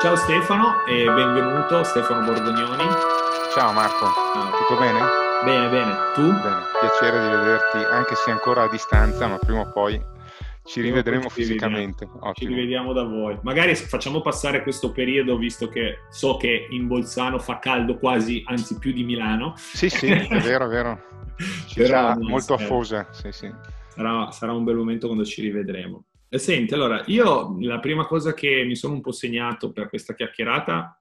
Ciao Stefano e benvenuto Stefano Borgognoni. Ciao Marco, tutto bene? Bene, bene, tu? Bene, piacere di vederti anche se ancora a distanza, ma prima o poi ci rivedremo fisicamente. Rivediamo. Ci rivediamo da voi. Magari facciamo passare questo periodo, visto che so che in Bolzano fa caldo quasi, anzi più di Milano. Sì, sì, è vero, è vero. Ci sarà molto spero. affosa, sì, sì. Sarà, sarà un bel momento quando ci rivedremo. Eh, senti, allora, io la prima cosa che mi sono un po' segnato per questa chiacchierata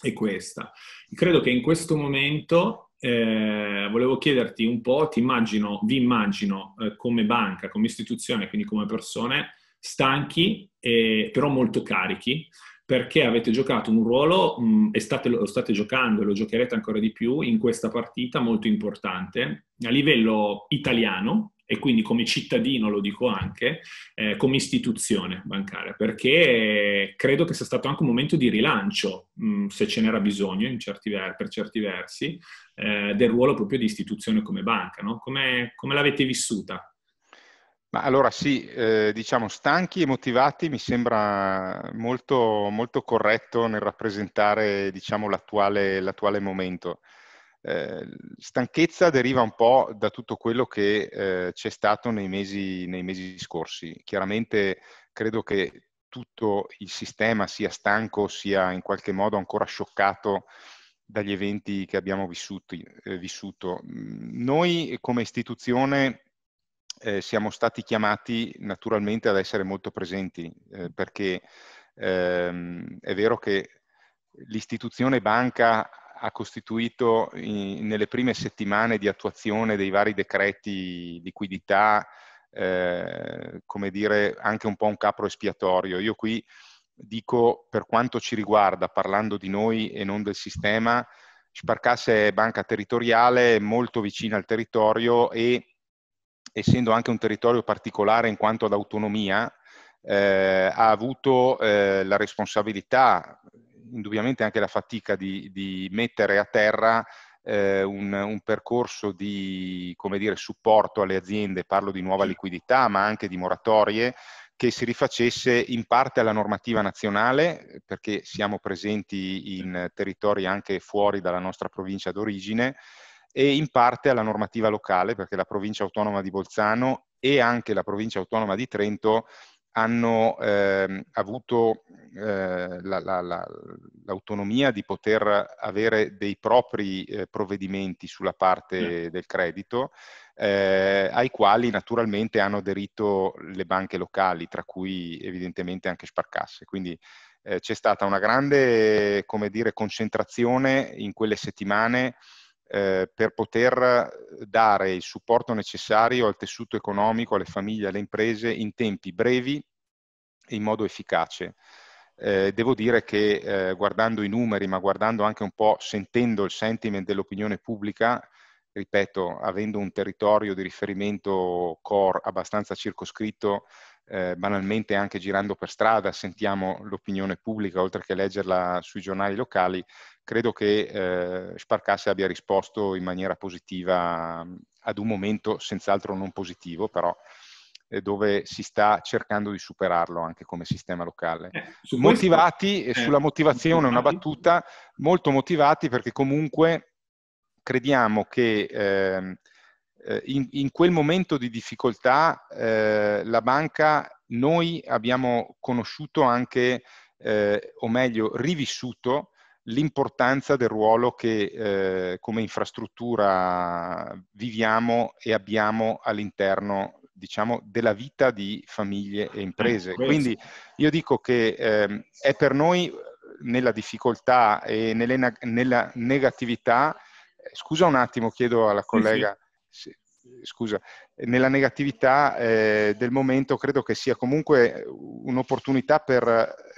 è questa. Credo che in questo momento eh, volevo chiederti un po', ti immagino, vi immagino eh, come banca, come istituzione, quindi come persone stanchi, eh, però molto carichi, perché avete giocato un ruolo, mh, e state, lo state giocando e lo giocherete ancora di più in questa partita molto importante a livello italiano, e quindi come cittadino lo dico anche, eh, come istituzione bancaria, perché credo che sia stato anche un momento di rilancio, mh, mm, se ce n'era bisogno certi ver- per certi versi, eh, del ruolo proprio di istituzione come banca. No? Come, come l'avete vissuta? Ma allora sì, eh, diciamo stanchi e motivati mi sembra molto, molto corretto nel rappresentare diciamo, l'attuale, l'attuale momento eh, stanchezza deriva un po' da tutto quello che eh, c'è stato nei mesi, nei mesi, scorsi. Chiaramente credo che tutto il sistema sia stanco, sia in qualche modo ancora scioccato dagli eventi che abbiamo vissuti, eh, vissuto. Mm, noi come istituzione eh, siamo stati chiamati naturalmente ad essere molto presenti eh, perché ehm, è vero che l'istituzione banca ha costituito in, nelle prime settimane di attuazione dei vari decreti liquidità, eh, come dire, anche un po' un capro espiatorio. Io qui dico, per quanto ci riguarda, parlando di noi e non del sistema, Sparcasse è banca territoriale molto vicina al territorio e essendo anche un territorio particolare in quanto ad autonomia, eh, ha avuto eh, la responsabilità indubbiamente anche la fatica di, di mettere a terra eh, un, un, percorso di dire, supporto alle aziende, parlo di nuova liquidità, ma anche di moratorie, che si rifacesse in parte alla normativa nazionale, perché siamo presenti in territori anche fuori dalla nostra provincia d'origine, e in parte alla normativa locale, perché la provincia autonoma di Bolzano e anche la provincia autonoma di Trento hanno eh, avuto eh, la, la, la, l'autonomia di poter avere dei propri eh, provvedimenti sulla parte mm. del credito, eh, ai quali naturalmente hanno aderito le banche locali, tra cui evidentemente anche Sparcasse. Quindi eh, c'è stata una grande, come dire, concentrazione in quelle settimane eh, per poter eh, dare il supporto necessario al tessuto economico, alle famiglie, alle imprese in tempi brevi e in modo efficace. Eh, devo dire che eh, guardando i numeri, ma guardando anche un po', sentendo il sentiment dell'opinione pubblica, ripeto, avendo un territorio di riferimento core abbastanza circoscritto, eh, banalmente anche girando per strada sentiamo l'opinione pubblica oltre che leggerla sui giornali locali, credo che eh, Sparcasse abbia risposto in maniera positiva mm, ad un momento senz'altro non positivo, però eh, dove si sta cercando di superarlo anche come sistema locale. Eh, motivati, questo, eh, sulla motivazione una battuta, molto motivati perché comunque crediamo che ehm, eh, in, in, quel momento di difficoltà eh, la banca noi abbiamo conosciuto anche, eh, o meglio, rivissuto l'importanza del ruolo che eh, come infrastruttura viviamo e abbiamo all'interno diciamo, della vita di famiglie e imprese. Mm, Quindi io dico che ehm, è per noi nella difficoltà e nella negatività, eh, scusa un attimo, chiedo alla collega. Sì, sì scusa, nella negatività eh, del momento credo che sia comunque un'opportunità per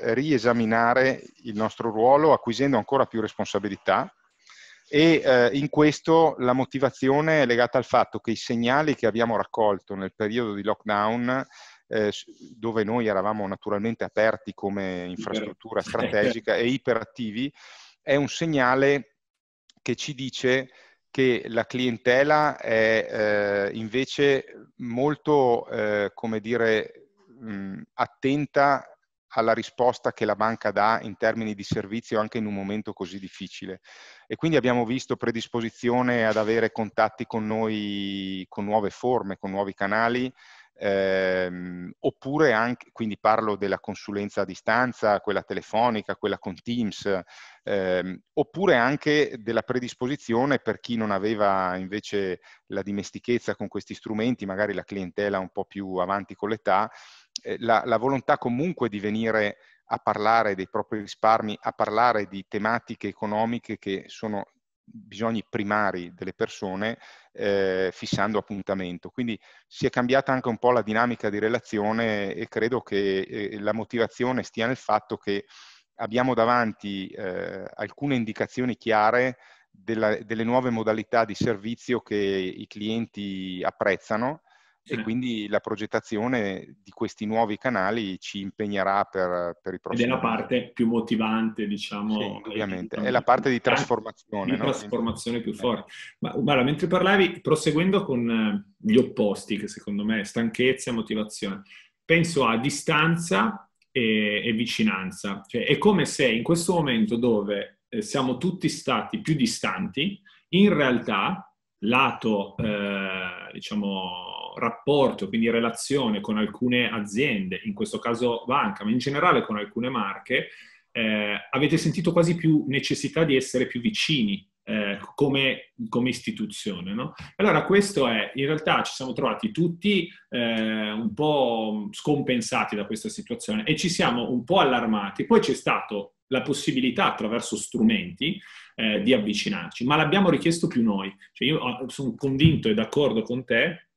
riesaminare il nostro ruolo acquisendo ancora più responsabilità e eh, in questo la motivazione è legata al fatto che i segnali che abbiamo raccolto nel periodo di lockdown eh, dove noi eravamo naturalmente aperti come infrastruttura strategica e iperattivi, è un segnale che ci dice che la clientela è eh, invece molto, eh, come dire, mh, attenta alla risposta che la banca dà in termini di servizio anche in un momento così difficile. E quindi abbiamo visto predisposizione ad avere contatti con noi con nuove forme, con nuovi canali ehm, oppure anche, quindi parlo della consulenza a distanza, quella telefonica, quella con Teams, ehm, oppure anche della predisposizione per chi non aveva invece la dimestichezza con questi strumenti, magari la clientela un po' più avanti con l'età, eh, la, la volontà comunque di venire a parlare dei propri risparmi, a parlare di tematiche economiche che sono bisogni primari delle persone eh, fissando appuntamento. Quindi si è cambiata anche un po' la dinamica di relazione e credo che eh, la motivazione stia nel fatto che abbiamo davanti eh, alcune indicazioni chiare della, delle nuove modalità di servizio che i clienti apprezzano e quindi la progettazione di questi nuovi canali ci impegnerà per, per i prossimi Ed è la parte più motivante, diciamo. Sì, indubbiamente, è la parte di trasformazione. Di no? più eh. forte. Ma guarda, mentre parlavi, proseguendo con eh, gli opposti, che secondo me è stanchezza e motivazione, penso a distanza e, e vicinanza. Cioè, è come se in questo momento dove eh, siamo tutti stati più distanti, in realtà lato, eh, diciamo, rapporto, quindi relazione con alcune aziende, in questo caso banca, ma in generale con alcune marche, eh, avete sentito quasi più necessità di essere più vicini eh, come, come, istituzione. No? Allora questo è, in realtà ci siamo trovati tutti eh, un po' scompensati da questa situazione e ci siamo un po' allarmati. Poi c'è stata la possibilità attraverso strumenti eh, di avvicinarci, ma l'abbiamo richiesto più noi. Cioè io ah, sono convinto e d'accordo con te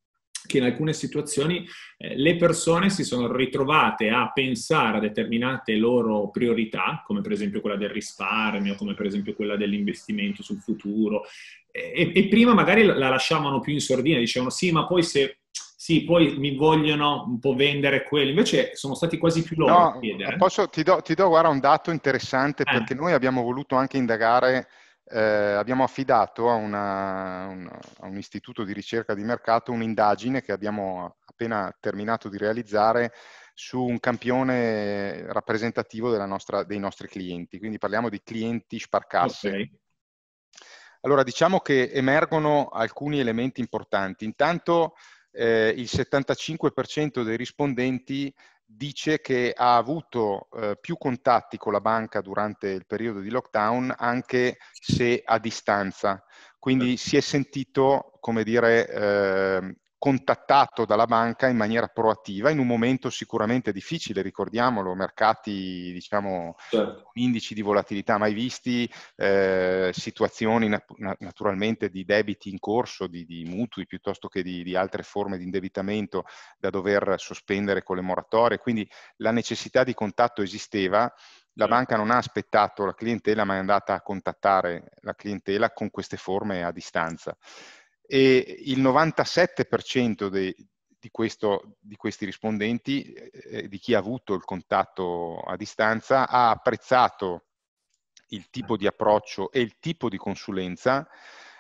che in alcune situazioni eh, le persone si sono ritrovate a pensare a determinate loro priorità, come per esempio quella del risparmio, come per esempio quella dell'investimento sul futuro, e, e prima magari la lasciavano più in sordina, dicevano sì, ma poi se sì, poi mi vogliono un po' vendere quello, invece sono stati quasi più loro no, a chiedere. Posso, ti, do, ti do guarda, un dato interessante eh. perché noi abbiamo voluto anche indagare eh, abbiamo affidato a, una, un, a, un, istituto di ricerca di mercato un'indagine che abbiamo appena terminato di realizzare su un campione rappresentativo nostra, dei nostri clienti, quindi parliamo di clienti sparcarsi. Okay. Allora diciamo che emergono alcuni elementi importanti. Intanto eh, il 75% dei rispondenti dice che ha avuto eh, più contatti con la banca durante il periodo di lockdown, anche se a distanza. Quindi certo. si è sentito, come dire, eh, contattato dalla banca in maniera proattiva in un momento sicuramente difficile, ricordiamolo, mercati diciamo certo. indici di volatilità mai visti, eh, situazioni nat- naturalmente di debiti in corso, di, di mutui piuttosto che di, di, altre forme di indebitamento da dover sospendere con le moratorie, quindi la necessità di contatto esisteva. La certo. banca non ha aspettato la clientela, ma è andata a contattare la clientela con queste forme a distanza e il 97% dei, di, questo, di, questi rispondenti, eh, di chi ha avuto il contatto a distanza, ha apprezzato il tipo di approccio e il tipo di consulenza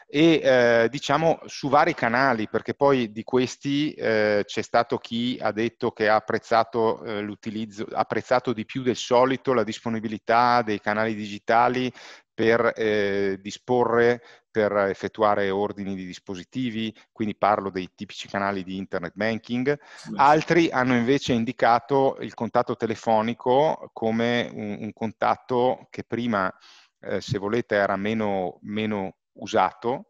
e eh, diciamo su vari canali, perché poi di questi eh, c'è stato chi ha detto che ha apprezzato eh, l'utilizzo, ha apprezzato di più del solito la disponibilità dei canali digitali per eh, disporre per effettuare ordini di dispositivi, quindi parlo dei tipici canali di internet banking, altri hanno invece indicato il contatto telefonico come un, un contatto che prima, eh, se volete, era meno, meno usato,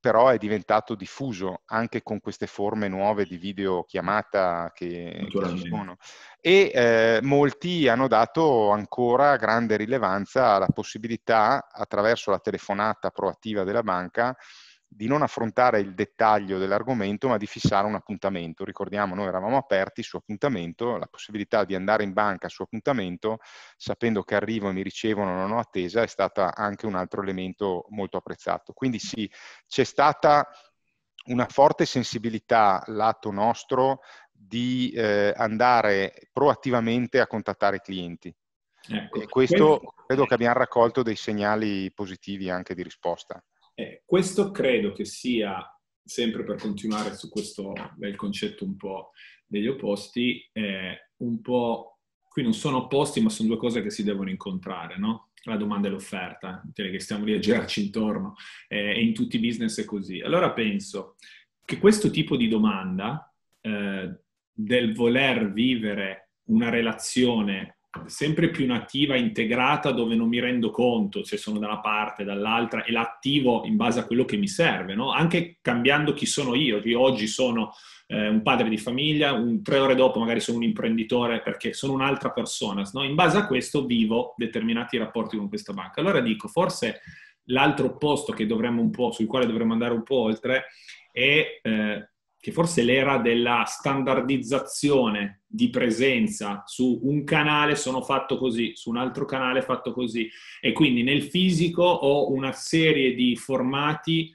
però è diventato diffuso anche con queste forme nuove di videochiamata che, che ci sono. E eh, molti hanno dato ancora grande rilevanza alla possibilità, attraverso la telefonata proattiva della banca, di non affrontare il dettaglio dell'argomento, ma di fissare un appuntamento. Ricordiamo, noi eravamo aperti su appuntamento, la possibilità di andare in banca su appuntamento, sapendo che arrivo e mi ricevono, non ho attesa, è stato anche un altro elemento molto apprezzato. Quindi sì, c'è stata una forte sensibilità lato nostro di eh, andare proattivamente a contattare i clienti. Ecco. E questo credo che abbiamo raccolto dei segnali positivi anche di risposta. Eh, questo credo che sia, sempre per continuare su questo bel concetto un po' degli opposti, eh, un po', qui non sono opposti ma sono due cose che si devono incontrare, no? la domanda e l'offerta, che stiamo lì a girarci intorno, eh, in tutti i business è così. Allora penso che questo tipo di domanda eh, del voler vivere una relazione sempre più un'attiva integrata, dove non mi rendo conto se sono da una parte, dall'altra, e l'attivo in base a quello che mi serve, no? anche cambiando chi sono io. Io oggi sono eh, un padre di famiglia, un, tre ore dopo magari sono un imprenditore perché sono un'altra persona. No? In base a questo vivo determinati rapporti con questa banca. Allora dico, forse l'altro posto sul quale dovremmo andare un po' oltre, è eh, che forse l'era della standardizzazione di presenza su un canale sono fatto così, su un altro canale fatto così. E quindi nel fisico ho una serie di formati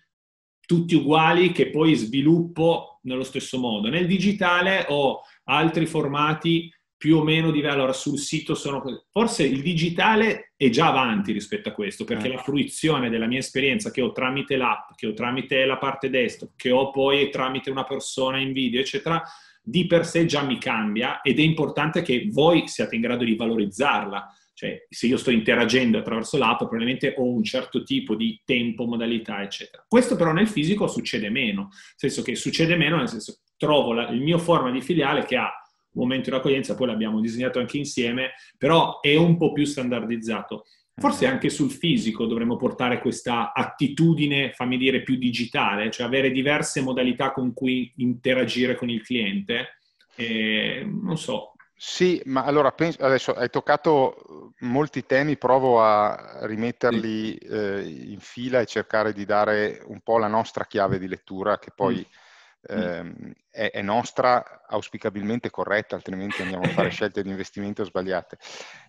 tutti uguali che poi sviluppo nello stesso modo. Nel digitale ho altri formati più o meno di valore sul sito sono... Forse il digitale è già avanti rispetto a questo, perché eh. la fruizione della mia esperienza che ho tramite l'app, che ho tramite la parte desktop, che ho poi tramite una persona in video, eccetera, di per sé già mi cambia ed è importante che voi siate in grado di valorizzarla. Cioè, se io sto interagendo attraverso l'app, probabilmente ho un certo tipo di tempo, modalità, eccetera. Questo però nel fisico succede meno, nel senso che succede meno, nel senso trovo la, il mio forma di filiale che ha momento di accoglienza, poi l'abbiamo disegnato anche insieme, però è un po' più standardizzato. Forse eh. anche sul fisico dovremmo portare questa attitudine, fammi dire, più digitale, cioè avere diverse modalità con cui interagire con il cliente. E, non so. Sì, ma allora penso, adesso hai toccato molti temi, provo a rimetterli eh, in fila e cercare di dare un po' la nostra chiave di lettura che poi... Mm eh, è, è, nostra auspicabilmente corretta, altrimenti andiamo a fare scelte di investimento sbagliate.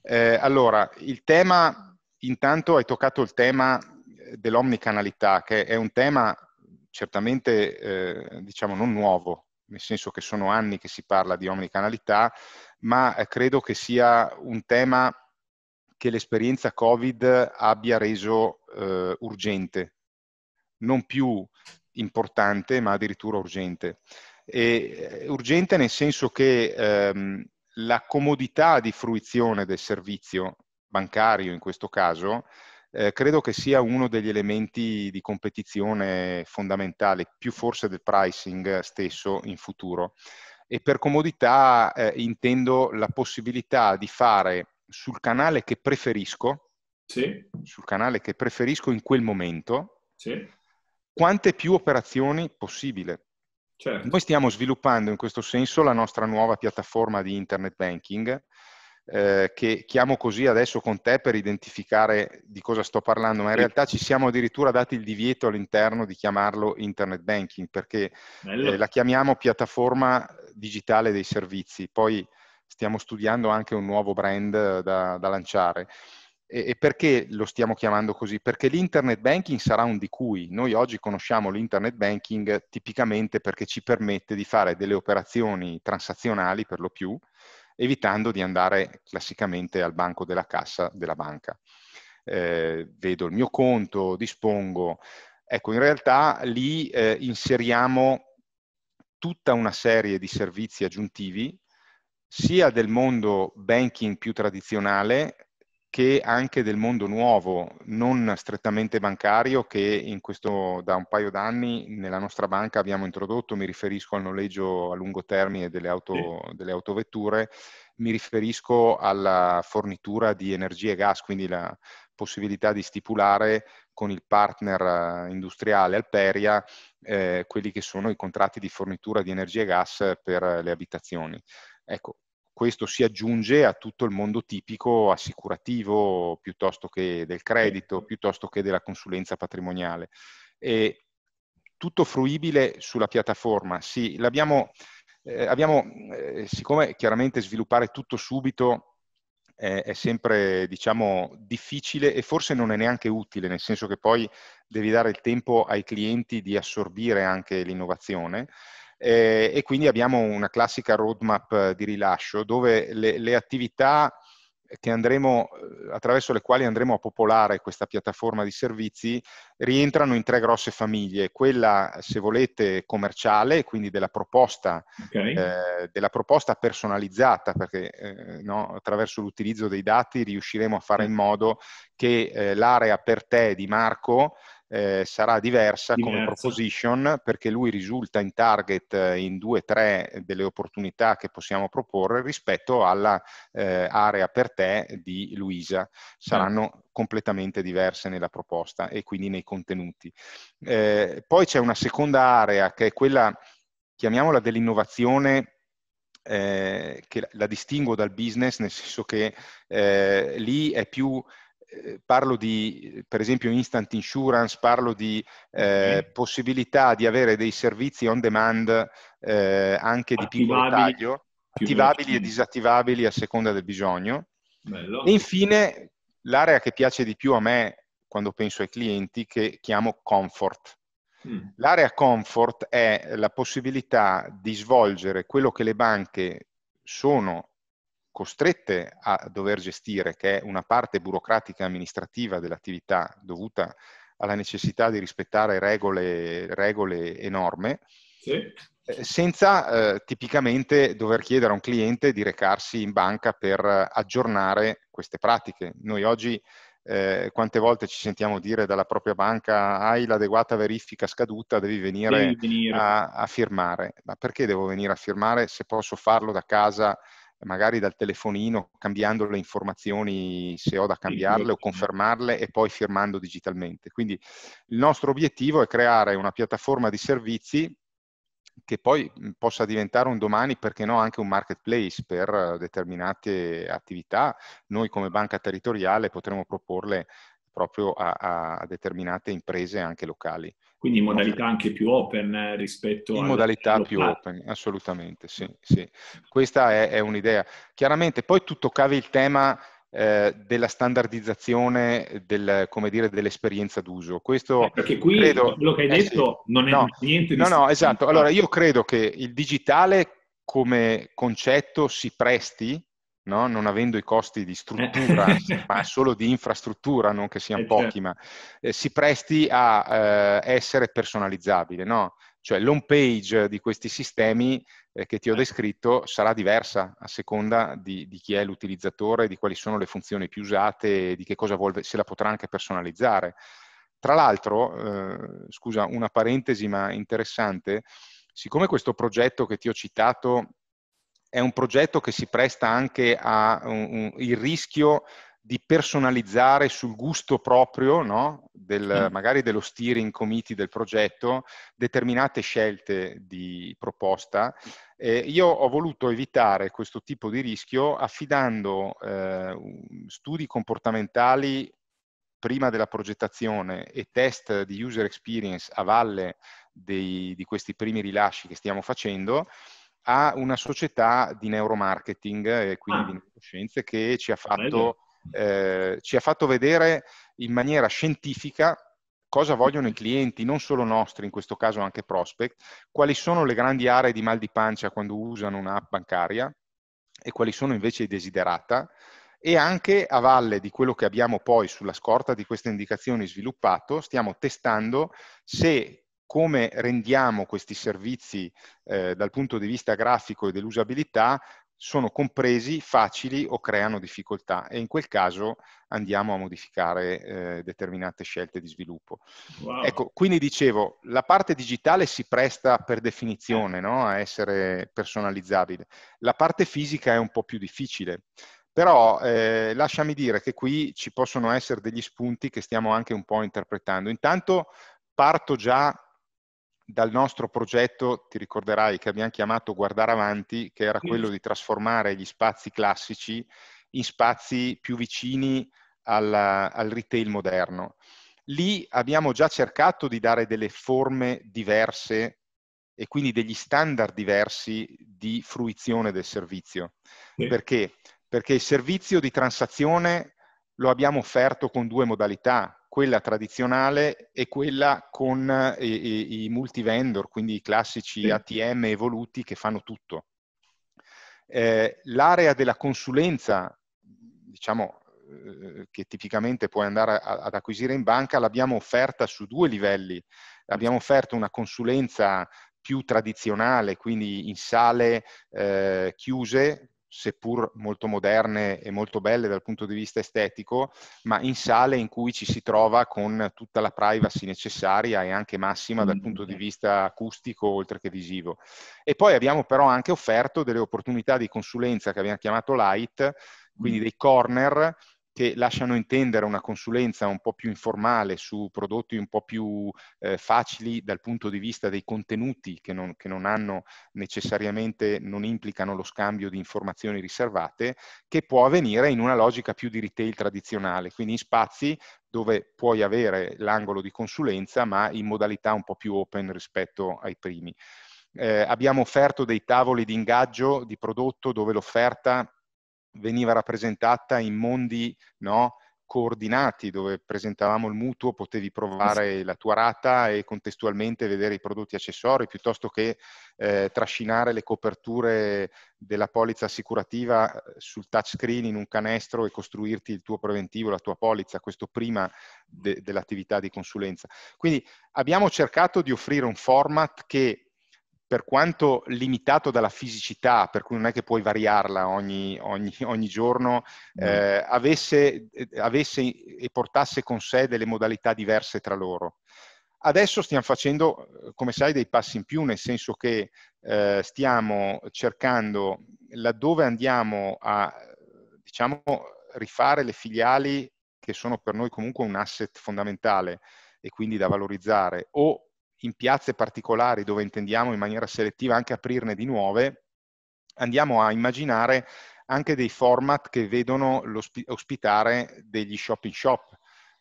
Eh, allora, il tema, intanto hai toccato il tema eh, dell'omnicanalità, che è un tema certamente, eh, diciamo, non nuovo, nel senso che sono anni che si parla di omnicanalità, ma eh, credo che sia un tema che l'esperienza Covid abbia reso eh, urgente, non più importante ma addirittura urgente. E, eh, urgente nel senso che ehm, la comodità di fruizione del servizio bancario in questo caso eh, credo che sia uno degli elementi di competizione fondamentale, più forse del pricing stesso in futuro. E per comodità eh, intendo la possibilità di fare sul canale che preferisco, sì. sul canale che preferisco in quel momento, sì quante più operazioni possibile. Certo. Noi stiamo sviluppando in questo senso la nostra nuova piattaforma di internet banking, eh, che chiamo così adesso con te per identificare di cosa sto parlando, ma in realtà ci siamo addirittura dati il divieto all'interno di chiamarlo internet banking, perché eh, la chiamiamo piattaforma digitale dei servizi, poi stiamo studiando anche un nuovo brand eh, da, da lanciare. E, e perché lo stiamo chiamando così? Perché l'internet banking sarà un di cui. Noi oggi conosciamo l'internet banking tipicamente perché ci permette di fare delle operazioni transazionali per lo più, evitando di andare classicamente al banco della cassa della banca. Eh, vedo il mio conto, dispongo. Ecco, in realtà lì eh, inseriamo tutta una serie di servizi aggiuntivi, sia del mondo banking più tradizionale, che anche del mondo nuovo, non strettamente bancario, che in questo, da un paio d'anni nella nostra banca abbiamo introdotto, mi riferisco al noleggio a lungo termine delle, auto, sì. delle autovetture, mi riferisco alla fornitura di energia e gas, quindi la possibilità di stipulare con il partner eh, industriale Alperia eh, quelli che sono i contratti di fornitura di energia e gas per le abitazioni. Ecco, questo si aggiunge a tutto il mondo tipico assicurativo piuttosto che del credito, certo. piuttosto che della consulenza patrimoniale. E tutto fruibile sulla piattaforma. Sì, l'abbiamo, eh, abbiamo, eh, siccome chiaramente sviluppare tutto subito eh, è sempre diciamo, difficile e forse non è neanche utile, nel senso che poi devi dare il tempo ai clienti di assorbire anche l'innovazione eh, e quindi abbiamo una classica roadmap eh, di rilascio dove le, le attività Andremo, eh, attraverso le quali andremo a popolare questa piattaforma di servizi rientrano in tre grosse famiglie. Quella, se volete, commerciale, quindi della proposta, okay. eh, della proposta personalizzata, perché eh, no, attraverso l'utilizzo dei dati riusciremo a fare in modo che eh, l'area per te di Marco eh, sarà diversa, diversa come proposition perché lui risulta in target eh, in due o tre delle opportunità che possiamo proporre rispetto all'area eh, per te di Luisa. Saranno mm. completamente diverse nella proposta e quindi nei contenuti. Eh, poi c'è una seconda area che è quella, chiamiamola dell'innovazione eh, che la, la distingo dal business, nel senso che eh, lì è più eh, parlo di, per esempio, instant insurance, parlo di eh, mhm. possibilità di avere dei servizi on demand eh, anche di piccolo taglio, attivabili e disattivabili a seconda del bisogno. Bello. E infine, l'area che piace di più a me quando penso ai clienti, che chiamo comfort. Mm. L'area comfort è la possibilità di svolgere quello che le banche sono costrette a dover gestire, che è una parte burocratica amministrativa dell'attività dovuta alla necessità di rispettare regole, regole e norme, sì. Eh, senza eh, tipicamente dover chiedere a un cliente di recarsi in banca per aggiornare queste pratiche. Noi oggi eh, quante volte ci sentiamo dire dalla propria banca hai l'adeguata verifica scaduta, devi venire, devi venire. A, a firmare. Ma perché devo venire a firmare se posso farlo da casa? magari dal telefonino, cambiando le informazioni se ho da cambiarle o confermarle e poi firmando digitalmente. Quindi il nostro obiettivo è creare una piattaforma di servizi che poi mhmm, possa diventare un domani, perché no, anche un marketplace per determinate attività. Noi come banca territoriale potremo proporle proprio a, a determinate imprese anche locali. Quindi in modalità anche più open eh, rispetto a... In modalità più open, assolutamente, sì. sì. Questa è, è un'idea. Chiaramente poi tu toccavi il tema eh, della standardizzazione del, dire, dell'esperienza d'uso. Questo eh, perché qui credo, quello che hai eh, detto sì, non è no, niente di... No, no, esatto. Allora, io credo che il digitale come concetto si presti no? non avendo i costi di struttura, eh. ma solo di infrastruttura, non che siano eh, pochi, certo. ma eh, si presti a eh, essere personalizzabile. No? Cioè l'home page di questi sistemi eh, che ti ho eh. descritto sarà diversa a seconda di, di, chi è l'utilizzatore, di quali sono le funzioni più usate, di che cosa vuole, se la potrà anche personalizzare. Tra l'altro, scusa, una parentesi ma interessante, siccome questo progetto che ti ho citato è un progetto che si presta anche al rischio di personalizzare sul gusto proprio, no? Del, magari dello steering committee del progetto, determinate scelte di proposta. Eh, io ho voluto evitare questo tipo di rischio affidando eh, studi comportamentali prima della progettazione e test di user experience a valle dei, di questi primi rilasci che stiamo facendo, ha una società di neuromarketing e eh, quindi ah. di neuroscienze che ci ha, ah, fatto, eh, ci ha fatto vedere in maniera scientifica cosa vogliono i clienti, non solo nostri, in questo caso anche prospect, quali sono le grandi aree di mal di pancia quando usano un'app bancaria e quali sono invece i desiderata e anche a valle di quello che abbiamo poi sulla scorta di queste indicazioni sviluppato, stiamo testando se come rendiamo questi servizi eh, dal punto di vista grafico e dell'usabilità sono compresi, facili o creano difficoltà e in quel caso andiamo a modificare eh, determinate scelte di sviluppo. Wow. Ecco, quindi dicevo, la parte digitale si presta per definizione no? a essere personalizzabile, la parte fisica è un po' più difficile, però eh, lasciami dire che qui ci possono essere degli spunti che stiamo anche un po' interpretando. Intanto parto già dal nostro progetto, ti ricorderai che abbiamo chiamato Guardare Avanti, che era quello di trasformare gli spazi classici in spazi più vicini alla, al retail moderno. Lì abbiamo già cercato di dare delle forme diverse e quindi degli standard diversi di fruizione del servizio. Sì. Perché? Perché il servizio di transazione lo abbiamo offerto con due modalità, quella tradizionale e quella con eh, i, i multivendor, quindi i classici sì. ATM evoluti che fanno tutto. Eh, l'area della consulenza, diciamo, eh, che tipicamente puoi andare a, ad acquisire in banca, l'abbiamo offerta su due livelli. Abbiamo offerto una consulenza più tradizionale, quindi in sale eh, chiuse, seppur molto moderne e molto belle dal punto di vista estetico, ma in sale in cui ci si trova con tutta la privacy necessaria e anche massima dal punto di mm. vista acustico oltre che visivo. E poi abbiamo però anche offerto delle opportunità di consulenza che abbiamo chiamato light, quindi mm. dei corner che lasciano intendere una consulenza un po' più informale su prodotti un po' più eh, facili dal punto di vista dei contenuti che non, che non, hanno necessariamente, non implicano lo scambio di informazioni riservate, che può avvenire in una logica più di retail tradizionale, quindi in spazi dove puoi avere l'angolo di consulenza ma in modalità un po' più open rispetto ai primi. Eh, abbiamo offerto dei tavoli di ingaggio di prodotto dove l'offerta veniva rappresentata in mondi no, coordinati, dove presentavamo il mutuo, potevi provare la tua rata e contestualmente vedere i prodotti accessori, piuttosto che eh, trascinare le coperture della polizza assicurativa eh, sul touchscreen in un canestro e costruirti il tuo preventivo, la tua polizza, questo prima de- dell'attività di consulenza. Quindi abbiamo cercato di offrire un format che per quanto limitato dalla fisicità, per cui non è che puoi variarla ogni, ogni, ogni giorno, eh, avesse, eh, avesse e portasse con sé delle modalità diverse tra loro. Adesso stiamo facendo, eh, come sai, dei passi in più, nel senso che eh, stiamo cercando, laddove andiamo a diciamo, rifare le filiali, che sono per noi comunque un asset fondamentale e quindi da valorizzare, o in piazze particolari dove intendiamo in maniera selettiva anche aprirne di nuove, andiamo a immaginare anche dei format che vedono ospitare degli shopping shop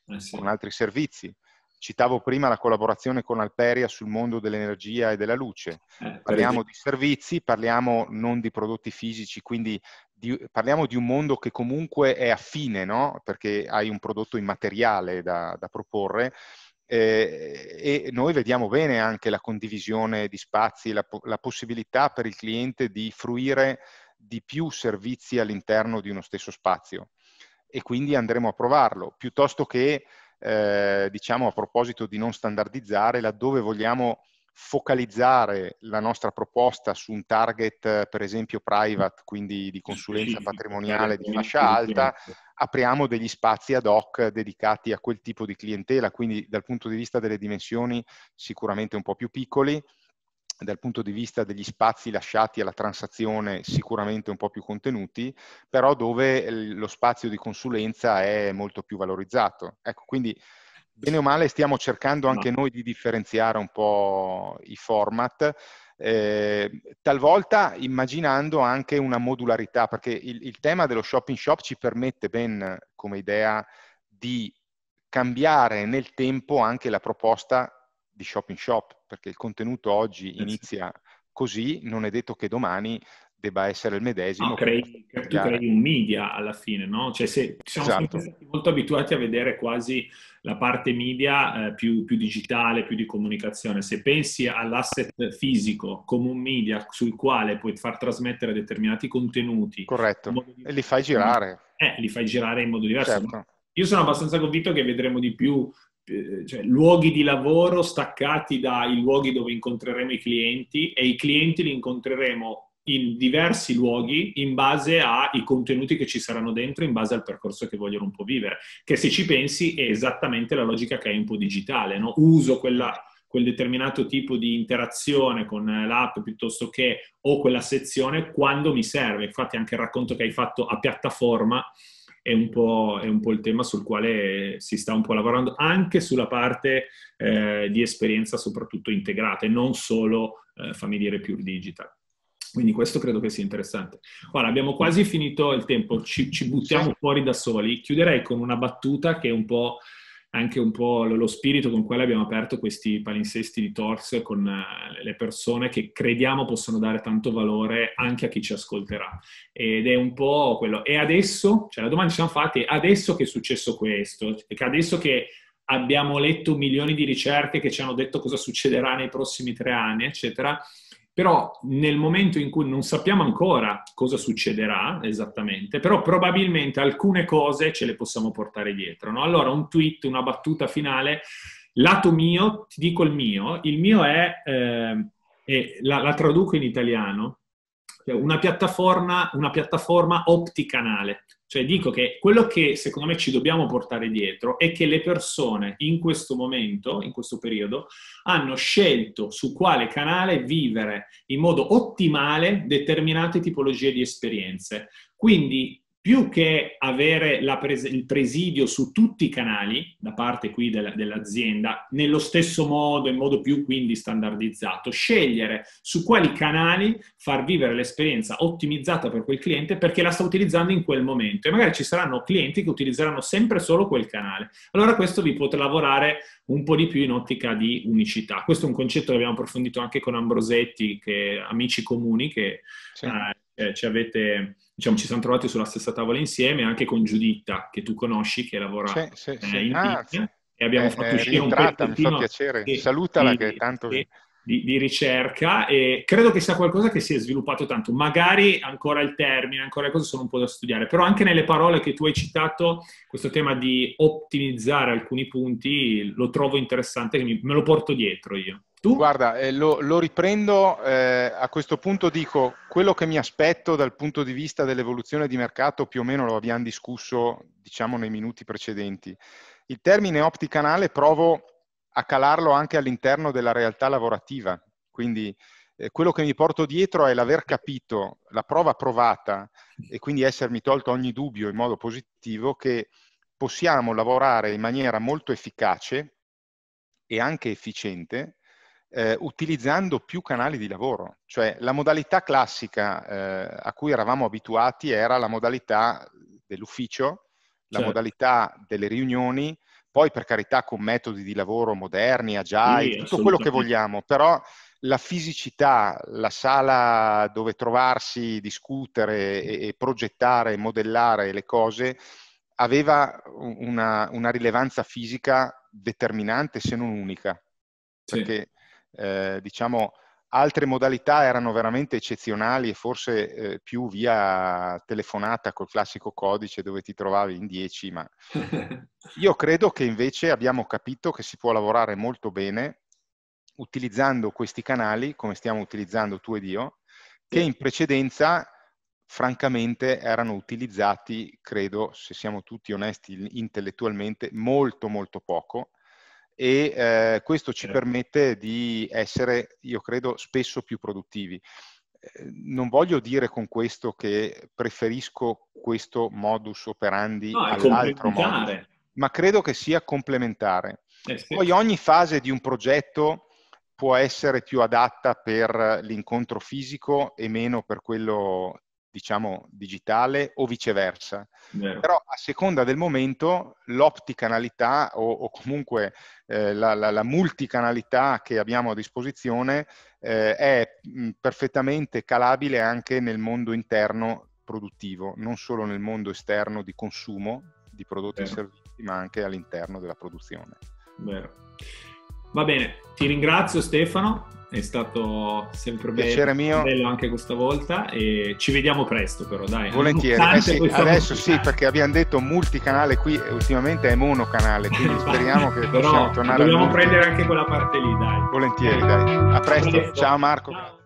eh sì. con altri servizi. Citavo prima la collaborazione con Alperia sul mondo dell'energia e della luce. Eh, parliamo di servizi, parliamo non di prodotti fisici, quindi di, parliamo di un mondo che comunque è affine, no? perché hai un prodotto immateriale da, da proporre eh, e noi vediamo bene anche la condivisione di spazi, la, la, possibilità per il cliente di fruire di più servizi all'interno di uno stesso spazio e quindi andremo a provarlo, piuttosto che, eh, diciamo a proposito di non standardizzare, laddove vogliamo focalizzare la nostra proposta su un target, eh, per esempio private, quindi di consulenza patrimoniale di fascia alta, apriamo degli spazi ad hoc dedicati a quel tipo di clientela, quindi dal punto di vista delle dimensioni sicuramente un po' più piccoli, dal punto di vista degli spazi lasciati alla transazione sicuramente un po' più contenuti, però dove eh, lo spazio di consulenza è molto più valorizzato. Ecco, quindi bene o male stiamo cercando anche no. noi di differenziare un po' i format, eh, talvolta immaginando anche una modularità, perché il, il tema dello shopping shop ci permette ben come idea di cambiare nel tempo anche la proposta di shopping shop, perché il contenuto oggi eh inizia così, non è detto che domani debba essere il medesimo. No, crei, tu crei un media alla fine, no? Cioè, se, siamo esatto. stati molto abituati a vedere quasi la parte media eh, più, più, digitale, più di comunicazione. Se pensi all'asset fisico come un media sul quale puoi far trasmettere determinati contenuti... Corretto, e li fai girare. Eh, li fai girare in modo diverso. Certo. Io sono abbastanza convinto che vedremo di più eh, cioè, luoghi di lavoro staccati dai luoghi dove incontreremo i clienti e i clienti li incontreremo in diversi luoghi in base ai contenuti che ci saranno dentro, in base al percorso che vogliono un po' vivere, che se ci pensi è esattamente la logica che hai un po' digitale, no? uso quella, quel determinato tipo di interazione con eh, l'app piuttosto che ho quella sezione quando mi serve, infatti anche il racconto che hai fatto a piattaforma è un, è un po', il tema sul quale si sta un po' lavorando, anche sulla parte eh, di esperienza soprattutto integrata e non solo, eh, fammi dire, pure digital. Quindi questo credo che sia interessante. Ora abbiamo quasi finito il tempo, ci, ci buttiamo sì. fuori da soli. Chiuderei con una battuta che è un po' anche un po' lo, lo spirito con cui abbiamo aperto questi palinsesti di Torx con uh, le persone che crediamo possono dare tanto valore anche a chi ci ascolterà. Ed è un po' quello. E adesso, cioè la domanda ci siamo fatti, adesso che è successo questo, adesso che abbiamo letto milioni di ricerche che ci hanno detto cosa succederà nei prossimi tre anni, eccetera, però nel momento in cui non sappiamo ancora cosa succederà esattamente, però probabilmente alcune cose ce le possiamo portare dietro. No? Allora un tweet, una battuta finale, lato mio, ti dico il mio, il mio è, eh, e la, la, traduco in italiano, cioè una piattaforma, una piattaforma opticanale. Cioè dico che quello che secondo me ci dobbiamo portare dietro è che le persone in questo momento, in questo periodo, hanno scelto su quale canale vivere in modo ottimale determinate tipologie di esperienze. Quindi più che avere pres- il presidio su tutti i canali da parte qui de- dell'azienda, nello stesso modo, in modo più quindi standardizzato, scegliere su quali canali far vivere l'esperienza ottimizzata per quel cliente perché la sta utilizzando in quel momento e magari ci saranno clienti che utilizzeranno sempre solo quel canale. Allora questo vi potrà lavorare un po' di più in ottica di unicità. Questo è un concetto che abbiamo approfondito anche con Ambrosetti, che, amici comuni, che sì. eh, ci avete diciamo, ci siamo trovati sulla stessa tavola insieme, anche con Giuditta, che tu conosci, che lavora sì, sì, eh, sì. in ah, Pigna, e abbiamo eh, fatto eh, uscire un pezzettino mi fa piacere. Di, Salutala di, che tanto... Di, di, di, ricerca e credo che sia qualcosa che si è sviluppato tanto. Magari ancora il termine, ancora le cose sono un po' da studiare, però anche nelle parole che tu hai citato, questo tema di ottimizzare alcuni punti lo trovo interessante, me lo porto dietro io. Tu? Guarda, eh, lo, lo, riprendo, eh, a questo punto dico, quello che mi aspetto dal punto di vista dell'evoluzione di mercato più o meno lo abbiamo discusso, diciamo, nei minuti precedenti. Il termine opticanale provo a calarlo anche all'interno della realtà lavorativa, quindi eh, quello che mi porto dietro è l'aver capito, la prova provata e quindi essermi tolto ogni dubbio in modo positivo che possiamo lavorare in maniera molto efficace e anche efficiente eh, utilizzando più canali di lavoro. Cioè la modalità classica eh, a cui eravamo abituati era la modalità dell'ufficio, la certo. modalità delle riunioni, poi per carità con metodi di lavoro moderni, agile, sì, tutto quello che vogliamo, però la fisicità, la sala dove trovarsi, discutere e, e progettare, modellare le cose, aveva una, una, rilevanza fisica determinante se non unica. Perché sì. Eh, diciamo, altre modalità erano veramente eccezionali e forse eh, più via telefonata col classico codice dove ti trovavi in 10, ma io credo che invece abbiamo capito che si può lavorare molto bene utilizzando questi canali, come stiamo utilizzando tu ed io, che in precedenza francamente erano utilizzati, credo, se siamo tutti onesti intellettualmente, molto molto poco e eh, questo ci certo. permette di essere, io credo, spesso più produttivi. Eh, non voglio dire con questo che preferisco questo modus operandi no, all'altro modo, ma credo che sia complementare. Eh, sì. Poi ogni fase di un progetto può essere più adatta per l'incontro fisico e meno per quello diciamo, digitale o viceversa. Yeah. Però a seconda del momento l'opticanalità o, o comunque eh, la, la, la, multicanalità che abbiamo a disposizione eh, è mm, perfettamente calabile anche nel mondo interno produttivo, non solo nel mondo esterno di consumo di prodotti yeah. e servizi, ma anche all'interno della produzione. Yeah. Va bene, ti ringrazio Stefano, è stato sempre Piacere bello, mio. bello anche questa volta e ci vediamo presto però dai. Volentieri, eh sì, adesso sì perché abbiamo detto multicanale qui ultimamente è monocanale quindi esatto. speriamo che però possiamo tornare. Dobbiamo prendere anche quella parte lì dai. Volentieri dai, a presto, a presto. ciao Marco. Ciao.